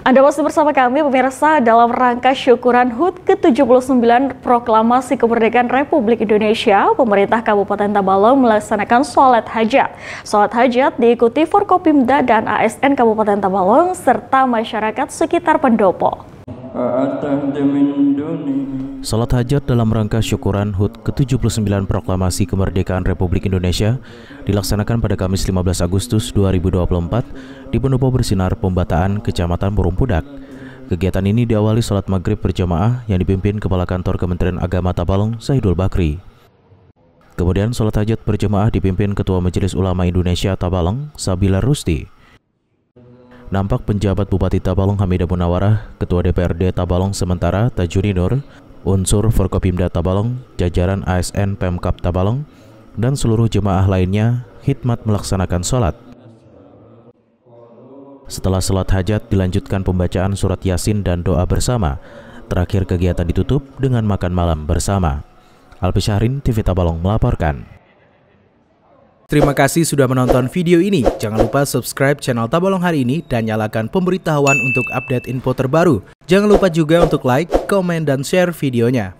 Anda masih bersama kami pemirsa dalam rangka syukuran HUT ke-79 Proklamasi Kemerdekaan Republik Indonesia, pemerintah Kabupaten Tabalong melaksanakan sholat hajat. Sholat hajat diikuti Forkopimda dan ASN Kabupaten Tabalong serta masyarakat sekitar pendopo. Salat hajat dalam rangka syukuran HUT ke-79 Proklamasi Kemerdekaan Republik Indonesia dilaksanakan pada Kamis 15 Agustus 2024 di Pendopo Bersinar Pembataan, Kecamatan Burungpudak. Kegiatan ini diawali sholat maghrib berjamaah yang dipimpin Kepala Kantor Kementerian Agama Tabalong, Saidul Bakri. Kemudian sholat hajat berjamaah dipimpin Ketua Majelis Ulama Indonesia Tabalong, Sabila Rusti. Nampak penjabat Bupati Tabalong Hamidah Munawarah, Ketua DPRD Tabalong sementara Tajuni Nur, unsur Forkopimda Tabalong, jajaran ASN Pemkap Tabalong, dan seluruh jemaah lainnya khidmat melaksanakan sholat. Setelah sholat hajat dilanjutkan pembacaan surat Yasin dan doa bersama. Terakhir kegiatan ditutup dengan makan malam bersama. Alpi Syahrin, TV Tabalong melaporkan. Terima kasih sudah menonton video ini. Jangan lupa subscribe channel Tabalong hari ini dan nyalakan pemberitahuan untuk update info terbaru. Jangan lupa juga untuk like, komen, dan share videonya.